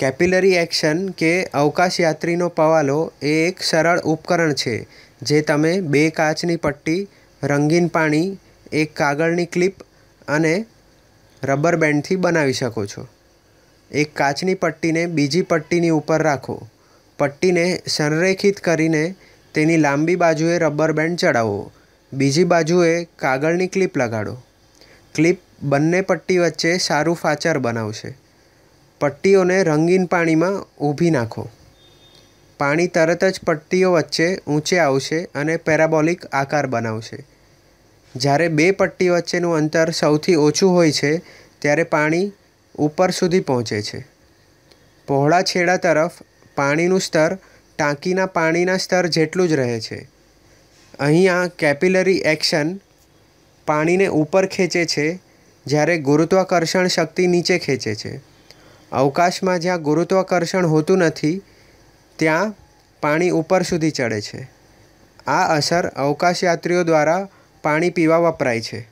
કેપિલરી action કે અવકાશયાત્રીનો પવાલો એ એક સરળ ઉપકરણ છે જે તમે બે કાચની પટ્ટી રંગીન પાણી એક કાગળની ક્લિપ અને રબર બેન્ડથી બનાવી શકો છો એક કાચની પટ્ટીને બીજી પટ્ટીની ઉપર રાખો પટ્ટીને સંરેખિત કરીને તેની લાંબી બાજુએ રબર બેન્ડ ચડાવો બીજી બાજુએ કાગળની ક્લિપ લગાડો ક્લિપ બંને પટ્ટી વચ્ચે સારું ફાચર બનાવશે પટ્ટીઓને રંગીન પાણીમાં ઊભી નાખો પાણી તરત જ પટ્ટીઓ વચ્ચે ઊંચે આવશે અને પેરાબોલિક આકાર બનાવશે જ્યારે બે પટ્ટી વચ્ચેનું અંતર સૌથી ઓછું હોય છે ત્યારે પાણી ઉપર સુધી પહોંચે છે પહોળા છેડા તરફ પાણીનું સ્તર ટાંકીના પાણીના સ્તર જેટલું જ રહે છે અહીંયા કેપિલરી એક્શન પાણીને ઉપર ખેંચે છે જ્યારે ગુરુત્વાકર્ષણ શક્તિ નીચે ખેંચે છે અવકાશમાં જ્યાં ગુરુત્વાકર્ષણ હોતું નથી ત્યાં પાણી ઉપર સુધી ચડે છે આ અસર અવકાશયાત્રીઓ દ્વારા પાણી પીવા વપરાય છે